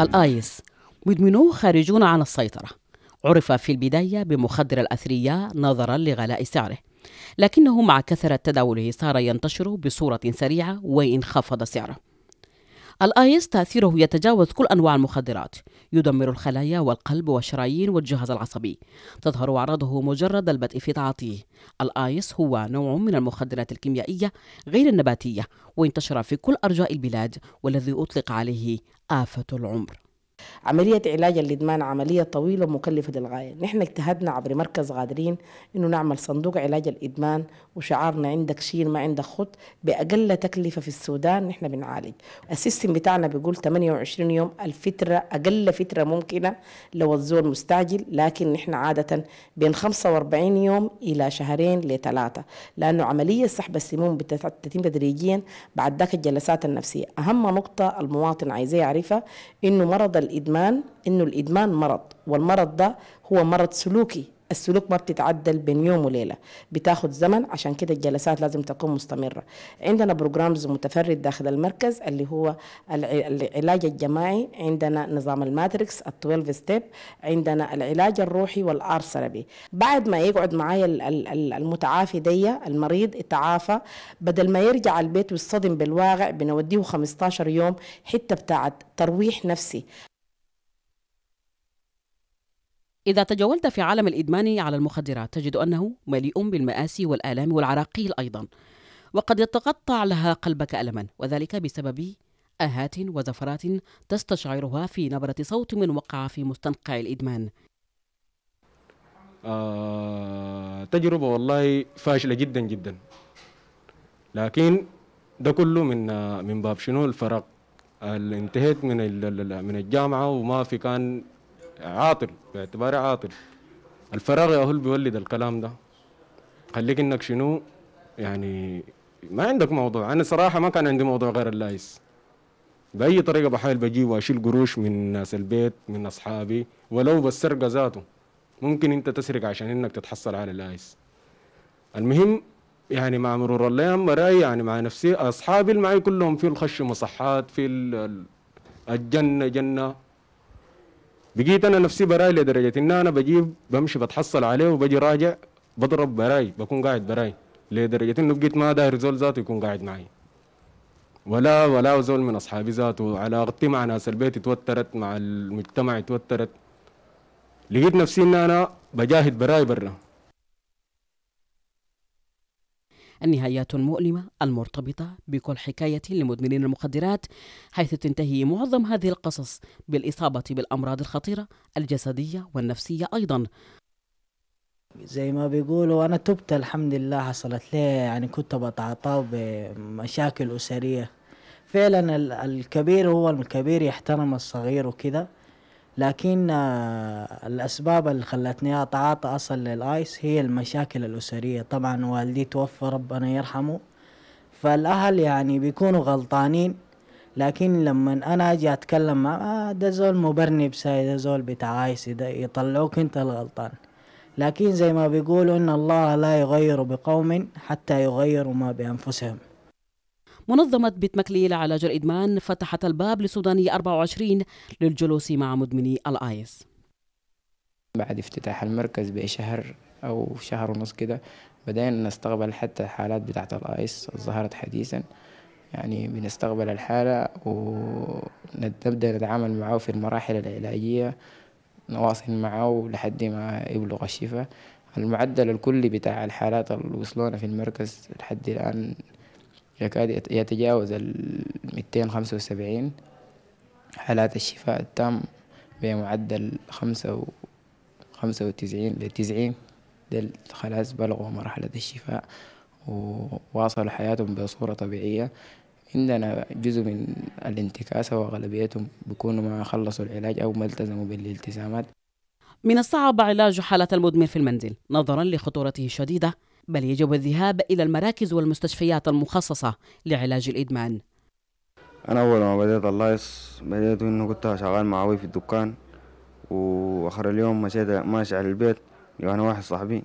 الآيس مدمنوه خارجون عن السيطرة عرف في البداية بمخدر الأثرياء نظرا لغلاء سعره لكنه مع كثرة تداوله صار ينتشر بصورة سريعة وإن خفض سعره الآيس تأثيره يتجاوز كل أنواع المخدرات يدمر الخلايا والقلب والشرايين والجهاز العصبي تظهر أعراضه مجرد البدء في تعاطيه الآيس هو نوع من المخدرات الكيميائية غير النباتية وانتشر في كل أرجاء البلاد والذي أطلق عليه آفة العمر عملية علاج الإدمان عملية طويلة ومكلفة للغاية نحن اجتهدنا عبر مركز غادرين أنه نعمل صندوق علاج الإدمان وشعارنا عندك شيل ما عندك خط بأقل تكلفة في السودان نحن بنعالج السيستم بتاعنا بيقول 28 يوم الفترة أقل فترة ممكنة لو الزول مستعجل لكن نحن عادة بين 45 يوم إلى شهرين لثلاثة لأنه عملية سحب السموم بتتم تدريجيا بعد ذاك الجلسات النفسية أهم نقطة المواطن عايزة يعرفها أنه مرض الإدمان إنه الإدمان مرض والمرض ده هو مرض سلوكي السلوك ما بتتعدل بين يوم وليله بتاخد زمن عشان كده الجلسات لازم تكون مستمره عندنا بروجرامز متفرد داخل المركز اللي هو العلاج الجماعي عندنا نظام الماتريكس ال12 ستيب عندنا العلاج الروحي والار ثيرابي بعد ما يقعد معايا المتعافي دي المريض يتعافى بدل ما يرجع البيت ويصطدم بالواقع بنوديه 15 يوم حته بتاعت ترويح نفسي إذا تجولت في عالم الإدمان على المخدرات تجد أنه مليء بالمآسي والآلام والعراقيل أيضا وقد يتقطع لها قلبك ألما وذلك بسبب آهات وزفرات تستشعرها في نبرة صوت من وقع في مستنقع الإدمان آه تجربة والله فاشلة جدا جدا لكن ده كله من آه، من باب شنو الفرق اللي انتهيت من من الجامعة وما في كان عاطل باعتباري عاطل الفراغ يا هو بيولد الكلام ده خليك انك شنو يعني ما عندك موضوع انا صراحه ما كان عندي موضوع غير اللايس باي طريقه بحاول بجيب واشيل قروش من ناس البيت من اصحابي ولو بالسرقه ذاته ممكن انت تسرق عشان انك تتحصل على اللايس المهم يعني مع مرور الايام مراي يعني مع نفسي اصحابي اللي معي كلهم في الخش مصحات في الجنه جنه بقيت انا نفسي براي لدرجه ان انا بجيب بمشي بتحصل عليه وبجي راجع بضرب براي بكون قاعد براي لدرجه انه بقيت ما داير زول ذاته يكون قاعد معي ولا ولا زول من اصحابي ذاته علاقتي مع ناس البيت توترت مع المجتمع توترت لقيت نفسي ان انا بجاهد براي برا النهايات المؤلمة المرتبطة بكل حكاية لمدمنين المخدرات حيث تنتهي معظم هذه القصص بالإصابة بالأمراض الخطيرة الجسدية والنفسية أيضا زي ما بيقولوا أنا تبت الحمد لله حصلت لي يعني كنت بتعاطى بمشاكل أسرية فعلا الكبير هو الكبير يحترم الصغير وكده لكن آه، الأسباب اللي خلتني أتعاطى أصل للآيس هي المشاكل الأسرية طبعا والدي توفى ربنا يرحمه فالأهل يعني بيكونوا غلطانين لكن لما أنا أجي أتكلم مع آه ده زول مبرنب سايد ده زول بتاع آيس ده يطلعوك أنت الغلطان لكن زي ما بيقولوا إن الله لا يغير بقوم حتى يغيروا ما بأنفسهم منظمة بيت مكلي لعلاج الإدمان فتحت الباب لسوداني 24 للجلوس مع مدمني الآيس بعد افتتاح المركز بشهر أو شهر ونص كده بدأنا نستقبل حتى حالات بتاعة الآيس ظهرت حديثا يعني بنستقبل الحالة ونبدأ نتعامل معه في المراحل العلاجية نواصل معه لحد ما يبلغ الشفاء المعدل الكلي بتاع الحالات اللي وصلونا في المركز لحد الآن يكاد يتجاوز ال 275 حالات الشفاء التام بمعدل خمسة و خمسة وتسعين لتسعين دل خلاص بلغوا مرحلة الشفاء وواصلوا حياتهم بصورة طبيعية عندنا جزء من الانتكاسة وأغلبيتهم بيكونوا ما خلصوا العلاج أو ما التزموا بالالتزامات من الصعب علاج حالة المدمن في المنزل نظرا لخطورته الشديدة بل يجب الذهاب إلى المراكز والمستشفيات المخصصة لعلاج الإدمان أنا أول ما بدأت اللايص بدأت إنه كنت شغال مع أبوي في الدكان وآخر اليوم مشيت ماشي على البيت يعني واحد صاحبي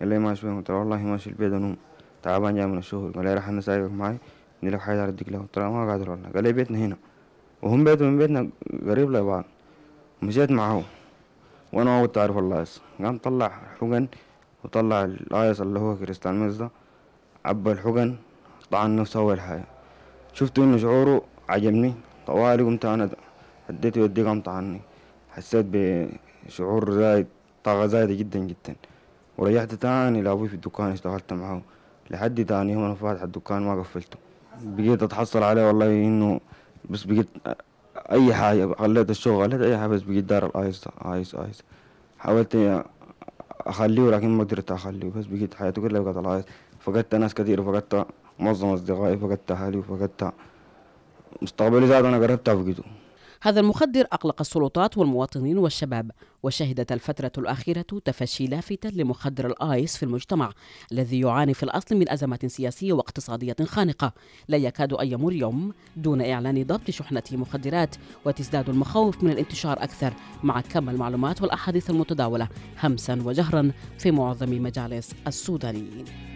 قال لي ماشي قلت له والله ماشي البيت أنوم تعبان جاي من الشغل قال لي راح أنا سايبك معي عندي حاجة أديك لها قلت له ما قادر والله قال لي بيتنا هنا وهم بيتهم من بيتنا قريب لبعض مشيت معه وأنا ما كنت أعرف اللايص قام طلع حقن وطلع الايس اللي هو كريستال ميز ده عبى الحقن طعن نفسه أول حاجة شفت إنه شعوره عجبني طوالي قمت أنا اديته يدي قام طعني حسيت بشعور زايد طاقة زايدة جدا جدا ورجعت تاني لأبوي في الدكان اشتغلت معاه لحد تاني يوم أنا فاتح الدكان ما قفلته بقيت أتحصل عليه والله إنه بس بقيت أي حاجة خليت الشغل خليت أي حاجة بس بقيت دار الآيس ده آيس آيس حاولت اخليه لكن ما قدرت اخليه بس بقيت حياتي كلها بقت العايز فقدت ناس كثير فقدت معظم اصدقائي فقدت اهلي وفقدت مستقبلي زاد انا قربت افقده هذا المخدر أقلق السلطات والمواطنين والشباب وشهدت الفترة الأخيرة تفشي لافتة لمخدر الآيس في المجتمع الذي يعاني في الأصل من أزمات سياسية واقتصادية خانقة لا يكاد أن يمر يوم دون إعلان ضبط شحنة مخدرات وتزداد المخاوف من الانتشار أكثر مع كم المعلومات والأحاديث المتداولة همسا وجهرا في معظم مجالس السودانيين